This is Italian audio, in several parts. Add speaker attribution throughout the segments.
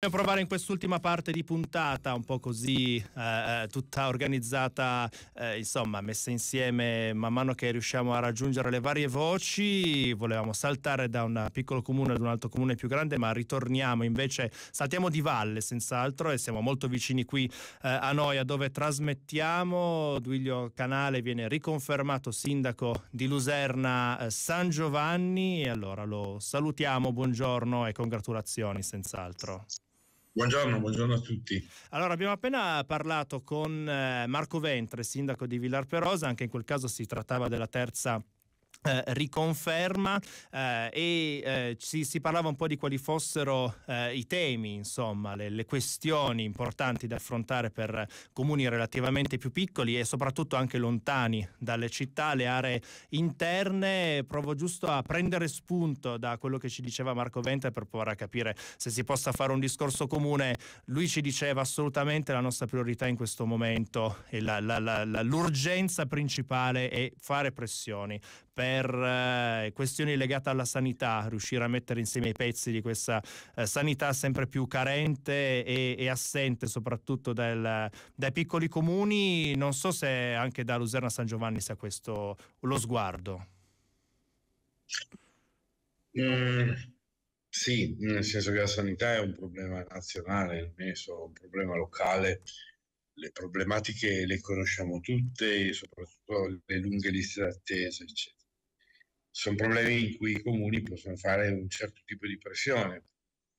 Speaker 1: Dobbiamo provare in quest'ultima parte di puntata, un po' così, eh, eh, tutta organizzata, eh, insomma, messa insieme man mano che riusciamo a raggiungere le varie voci. Volevamo saltare da un piccolo comune ad un altro comune più grande, ma ritorniamo invece, saltiamo di valle senz'altro e siamo molto vicini qui eh, a Noia dove trasmettiamo. Duilio Canale viene riconfermato sindaco di Luserna eh, San Giovanni e allora lo salutiamo, buongiorno e congratulazioni senz'altro.
Speaker 2: Buongiorno, buongiorno, a tutti.
Speaker 1: Allora, abbiamo appena parlato con eh, Marco Ventre, sindaco di Villarperosa, anche in quel caso si trattava della terza eh, riconferma eh, e eh, si, si, parlava un po' di quali fossero eh, i temi, insomma, le, le, questioni importanti da affrontare per comuni relativamente più piccoli e soprattutto anche lontani dalle città, le aree interne. Provo giusto a prendere spunto da quello che ci diceva Marco Venta per provare a capire se si possa fare un discorso comune. Lui ci diceva assolutamente la nostra priorità in questo momento e la, la, la, l'urgenza principale è fare pressioni per eh, questioni legate alla sanità, riuscire a mettere insieme i pezzi di questa eh, sanità sempre più carente e, e assente soprattutto del, dai piccoli comuni. Non so se anche da Luserna San Giovanni sia questo lo sguardo.
Speaker 2: Mm, sì, mm, nel senso che la sanità è un problema nazionale, non è un problema locale le problematiche le conosciamo tutte, soprattutto le lunghe liste d'attesa, eccetera sono problemi in cui i comuni possono fare un certo tipo di pressione,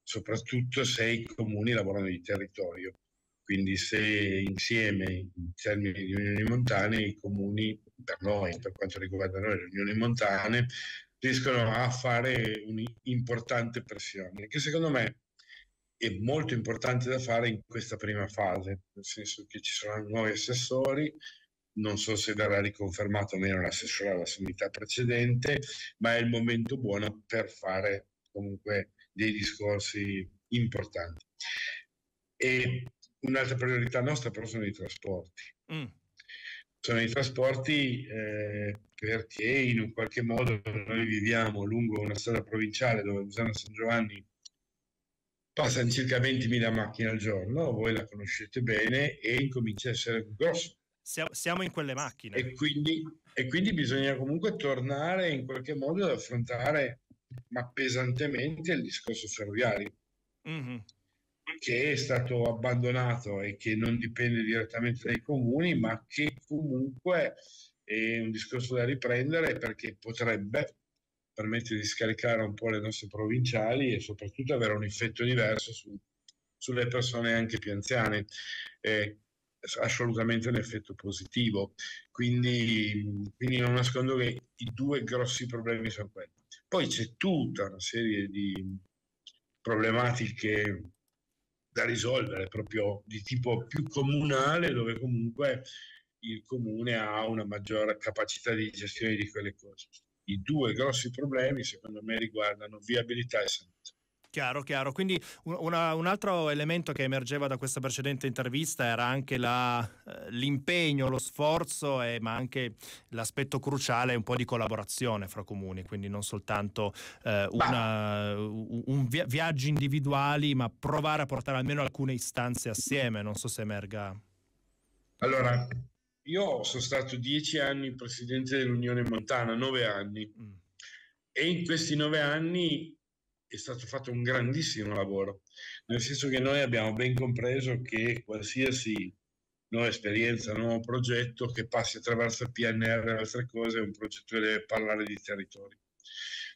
Speaker 2: soprattutto se i comuni lavorano di territorio. Quindi se insieme, in termini di unioni montane, i comuni, per noi, per quanto riguarda noi, le unioni montane, riescono a fare un'importante pressione, che secondo me è molto importante da fare in questa prima fase, nel senso che ci saranno nuovi assessori, non so se verrà riconfermato o meno l'assessore alla sanità precedente, ma è il momento buono per fare comunque dei discorsi importanti. E un'altra priorità nostra però sono i trasporti. Mm. Sono i trasporti eh, perché in un qualche modo noi viviamo lungo una strada provinciale dove Usano San Giovanni passano circa 20.000 macchine al giorno, voi la conoscete bene, e incomincia a essere un grosso siamo, in quelle macchine. E quindi, e quindi bisogna comunque tornare in qualche modo ad affrontare, ma pesantemente, il discorso ferroviario. Mm-hmm che è stato abbandonato e che non dipende direttamente dai comuni, ma che comunque è un discorso da riprendere perché potrebbe permettere di scaricare un po' le nostre provinciali e soprattutto avere un effetto diverso su, sulle persone anche più anziane. Eh, assolutamente un effetto positivo. Quindi, quindi non nascondo che i due grossi problemi sono quelli. Poi c'è tutta una serie di problematiche da risolvere, proprio di tipo più comunale, dove comunque il comune ha una maggiore capacità di gestione di quelle cose. I due grossi problemi, secondo me, riguardano viabilità e sanità.
Speaker 1: Chiaro, chiaro. Quindi una, un altro elemento che emergeva da questa precedente intervista era anche la, eh, l'impegno, lo sforzo, e, eh, ma anche l'aspetto cruciale un po' di collaborazione fra comuni, quindi non soltanto eh, una, un via, viaggi individuali, ma provare a portare almeno alcune istanze assieme. Non so se emerga. Allora,
Speaker 2: io sono stato dieci anni presidente dell'Unione Montana, nove anni, mm. e in questi nove anni è stato fatto un grandissimo lavoro, nel senso che noi abbiamo ben compreso che qualsiasi nuova esperienza, nuovo progetto che passi attraverso il PNR e altre cose è un progetto che deve parlare di territori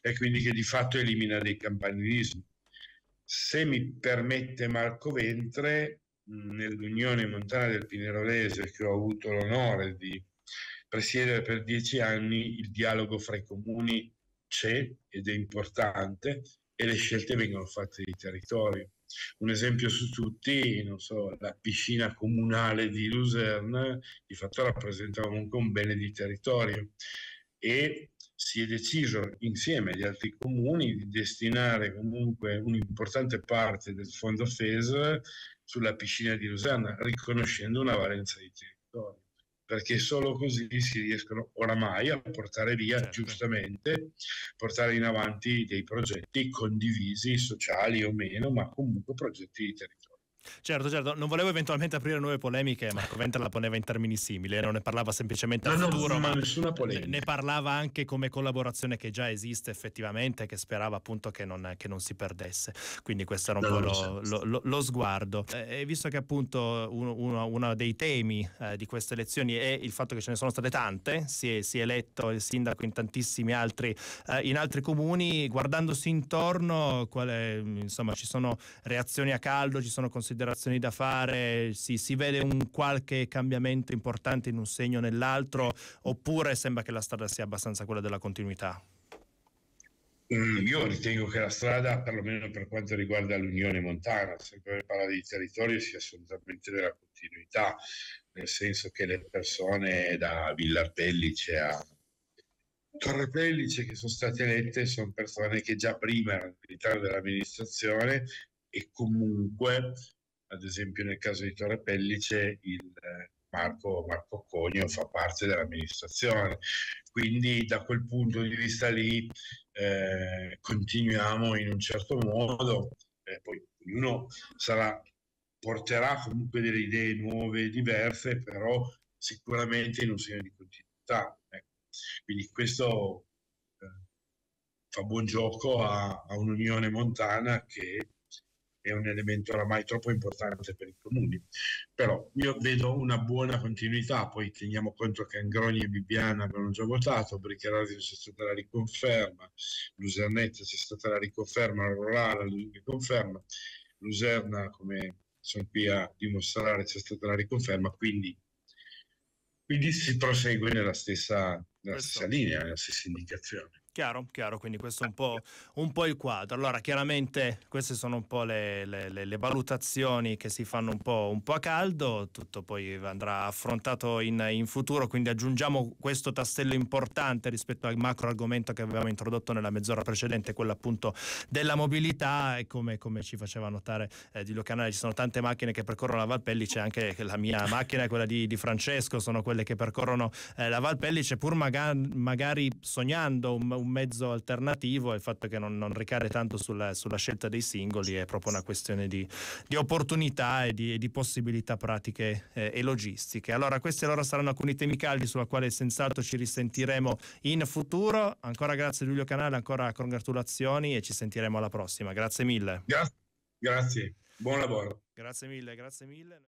Speaker 2: e quindi che di fatto elimina dei campanilismi. Se mi permette Marco Ventre, nell'Unione Montana del Pinerolese che ho avuto l'onore di presiedere per dieci anni, il dialogo fra i comuni c'è ed è importante e le scelte vengono fatte di territorio. Un esempio su tutti, non so, la piscina comunale di Luserna di fatto rappresenta comunque un bene di territorio e si è deciso insieme agli altri comuni di destinare comunque un'importante parte del fondo FES sulla piscina di Luserna, riconoscendo una valenza di territorio perché solo così si riescono oramai a portare via certo. giustamente, portare
Speaker 1: in avanti dei progetti condivisi, sociali o meno, ma comunque progetti di territorio. Certo, certo, non volevo eventualmente aprire nuove polemiche, Marco Venter la poneva in termini simili, eh, non ne parlava semplicemente al no, futuro, no, ma ne parlava anche come collaborazione che già esiste effettivamente, che sperava appunto che non, che non si perdesse. Quindi questo era un po' lo, lo, lo, sguardo. Eh, e visto che appunto uno, uno, uno dei temi eh, di queste elezioni è il fatto che ce ne sono state tante, si è, si è eletto il sindaco in tantissimi altri, eh, in altri comuni, guardandosi intorno, quale, insomma, ci sono reazioni a caldo, ci sono considerazioni considerazioni da fare? Si, si vede un qualche cambiamento importante in un segno o nell'altro oppure sembra che la strada sia abbastanza quella della continuità?
Speaker 2: Mm, io ritengo che la strada, perlomeno per quanto riguarda l'Unione Montana, sempre per parlare di territorio, sia assolutamente della continuità, nel senso che le persone da Villa Pellice a Torre Pellice che sono state elette sono persone che già prima erano all'interno dell'amministrazione e comunque ad esempio nel caso di Torre Pellice il eh, Marco, Marco Cogno fa parte dell'amministrazione, quindi da quel punto di vista lì eh, continuiamo in un certo modo, eh, poi ognuno sarà, porterà comunque delle idee nuove, diverse, però sicuramente in un segno di continuità. Ecco. Quindi questo eh, fa buon gioco a, a un'unione montana che è un elemento oramai troppo importante per i comuni. Però io vedo una buona continuità, poi teniamo conto che Angroni e Bibiana avevano già votato, Bricherardi c'è stata la riconferma, Lusernetta c'è stata la riconferma, Rurale la riconferma, Luserna come sono qui a dimostrare c'è stata la riconferma, quindi, quindi si prosegue nella stessa, nella stessa linea, nella stessa indicazione.
Speaker 1: Chiaro, chiaro, quindi questo è un po', un po', il quadro. Allora, chiaramente queste sono un po' le, le, le valutazioni che si fanno un po', un po', a caldo, tutto poi andrà affrontato in, in, futuro, quindi aggiungiamo questo tastello importante rispetto al macro argomento che avevamo introdotto nella mezz'ora precedente, quello appunto della mobilità e come, come ci faceva notare eh, di Locanale ci sono tante macchine che percorrono la Valpellice, anche la mia macchina, quella di, di Francesco, sono quelle che percorrono eh, la Valpellice pur maga- magari sognando un, un un mezzo alternativo e il fatto che non, non ricade tanto sulla, sulla, scelta dei singoli è proprio una questione di, di opportunità e di, di, possibilità pratiche eh, e logistiche. Allora questi allora saranno alcuni temi caldi sulla quale senz'altro ci risentiremo in futuro. Ancora grazie Giulio Canale, ancora congratulazioni e ci sentiremo alla prossima. Grazie mille. grazie. grazie. Buon lavoro. Grazie mille, grazie mille.